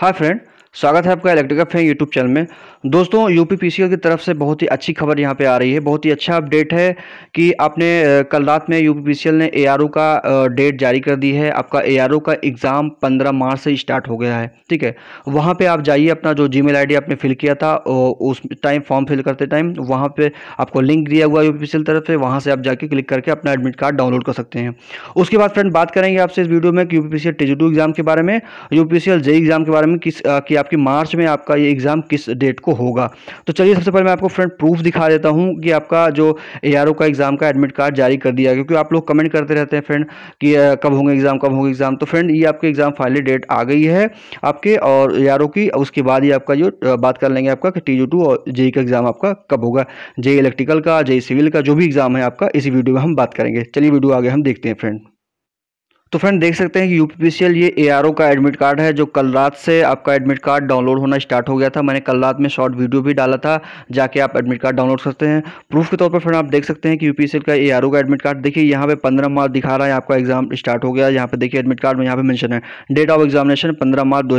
Hi friend, स्वागत है आपका इलेक्ट्रिक अफेयर यूट्यूब चैनल में दोस्तों यूपी पीसीएल की तरफ से बहुत ही अच्छी खबर यहाँ पे आ रही है बहुत ही अच्छा अपडेट है कि आपने कल रात में यूपी पीसीएल ने एआरओ का डेट जारी कर दी है आपका एआरओ का एग्ज़ाम 15 मार्च से स्टार्ट हो गया है ठीक है वहाँ पे आप जाइए अपना जो जी मेल आपने फिल किया था उस टाइम फॉर्म फिल करते टाइम वहाँ पर आपको लिंक दिया हुआ है पी पी तरफ से वहाँ से आप जाके क्लिक करके अपना एडमिट कार्ड डाउनलोड कर सकते हैं उसके बाद फ्रेंड बात करेंगे आपसे इस वीडियो में कि पी पी सी एग्ज़ाम के बारे में यू पी एग्ज़ाम के बारे में किस की आपकी मार्च में आपका ये एग्ज़ाम किस डेट को होगा तो चलिए सबसे पहले मैं आपको फ्रेंड प्रूफ दिखा देता हूँ कि आपका जो ए का एग्ज़ाम का एडमिट कार्ड जारी कर दिया क्योंकि आप लोग कमेंट करते रहते हैं फ्रेंड कि कब होंगे एग्ज़ाम कब होंगे एग्ज़ाम तो फ्रेंड ये आपके एग्ज़ाम फाइनली डेट आ गई है आपके और ए की उसके बाद ही आपका जो बात कर लेंगे आपका कि टी यू और जे e का एग्ज़ाम आपका कब होगा जे इलेक्ट्रिकल e का जे सिविल e का जो भी एग्ज़ाम है आपका इसी वीडियो में हम बात करेंगे चलिए वीडियो आगे हम देखते हैं फ्रेंड तो फ्रेंड देख सकते हैं कि यू ये ए का एडमिट कार्ड है जो कल रात से आपका एडमिट कार्ड डाउनलोड होना स्टार्ट हो गया था मैंने कल रात में शॉर्ट वीडियो भी डाला था जाके आप एडमिट कार्ड डाउनलोड कर सकते हैं प्रूफ के तौर पर फ्रेंड आप देख सकते हैं कि यू का ए का एडमिट कार्ड देखिए यहाँ पे पंद्रह मार्च दिखा रहा है आपका एग्जाम स्टार्ट हो गया यहाँ पे देखिए एडमिट कार्ड में यहाँ पे मैंशन है डेट ऑफ एग्जामिनेशन पंद्रह मार्च दो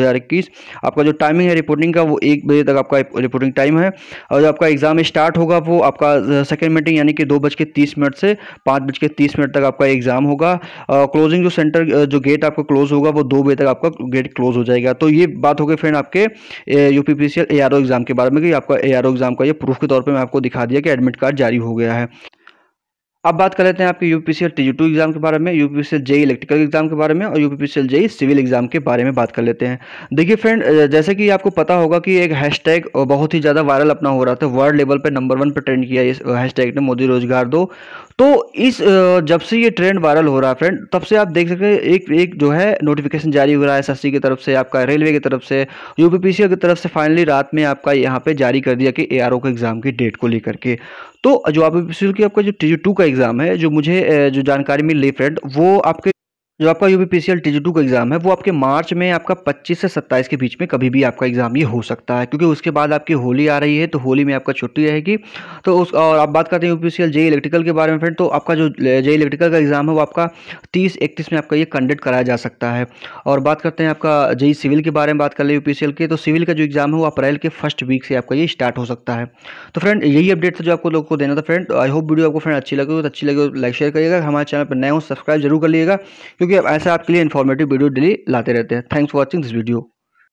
आपका जो टाइमिंग है रिपोर्टिंग का वो एक बजे तक आपका रिपोर्टिंग टाइम है और जो आपका एग्जाम स्टार्ट होगा वो आपका सेकेंड मीटिंग यानी कि दो बज के तीस मिनट से पाँच बज के तीस मिनट तक आपका एग्जाम होगा क्लोजिंग जो सेंटर जो गेट आपका क्लोज होगा वो दो बजे तक आपका गेट क्लोज हो जाएगा तो ये बात हो गई फ्रेंड आपके यू पी एग्ज़ाम के बारे में कि आपका ए एग्ज़ाम का ये प्रूफ के तौर पर मैं आपको दिखा दिया कि एडमिट कार्ड जारी हो गया है अब बात कर लेते हैं आपके U P T two exam के बारे में U P C JE electrical exam के बारे में और U P C JE civil exam के बारे में बात कर लेते हैं देखिए फ्रेंड जैसे कि आपको पता होगा कि एक हैशटैग बहुत ही ज़्यादा वायरल अपना हो रहा था वर्ल्ड लेवल पर नंबर वन पर ट्रेंड किया इस हैशटैग ने मोदी रोजगार दो तो इस जब से ये ट्रेंड वायरल हो रहा है फ्रेंड तब से आप देख सकते हैं एक एक जो है नोटिफिकेशन जारी हो रहा है एस की तरफ से आपका रेलवे की तरफ से यू की तरफ से फाइनली रात में आपका यहाँ पर जारी कर दिया कि ए का एग्ज़ाम की डेट को लेकर के तो जो आप की आपका जो टी टू का एग्ज़ाम है जो मुझे जो जानकारी मिली फ्रेंड वो आपके जो आपका यू पी टू का एग्ज़ाम है वो आपके मार्च में आपका 25 से 27 के बीच में कभी भी आपका एग्ज़ाम ये हो सकता है क्योंकि उसके बाद आपकी होली आ रही है तो होली में आपका छुट्टी रहेगी तो उस और आप बात करते हैं यू पी जे इलेक्ट्रिकल के बारे में फ्रेंड तो आपका जो जे इलेक्ट्रिकल का एग्ज़ाम है वो आपका तीस इकतीस में आपका ये कंडक्ट कराया जा सकता है और बात करते हैं आपका जे सिविल के बारे में बात कर ले यू पी के तो सिविल का जो एग्ज़ाम है वो अप्रैल के फर्स्ट वीक से आपका ये स्टार्ट हो सकता है तो फ्रेंड यही अपडेट था जो आपको लोगों को देना था फ्रेंड आई होप वीडियो आपको फ्रेंड अच्छी लगे तो अच्छी लगे लाइक शेयर करिएगा हमारे चैनल पर नए हो सब्सक्राइब जरूर कर लिएगा क्योंकि ऐसा आपके लिए इन्फॉर्मेटिव वीडियो डेली लाते रहते हैं thanks for watching this video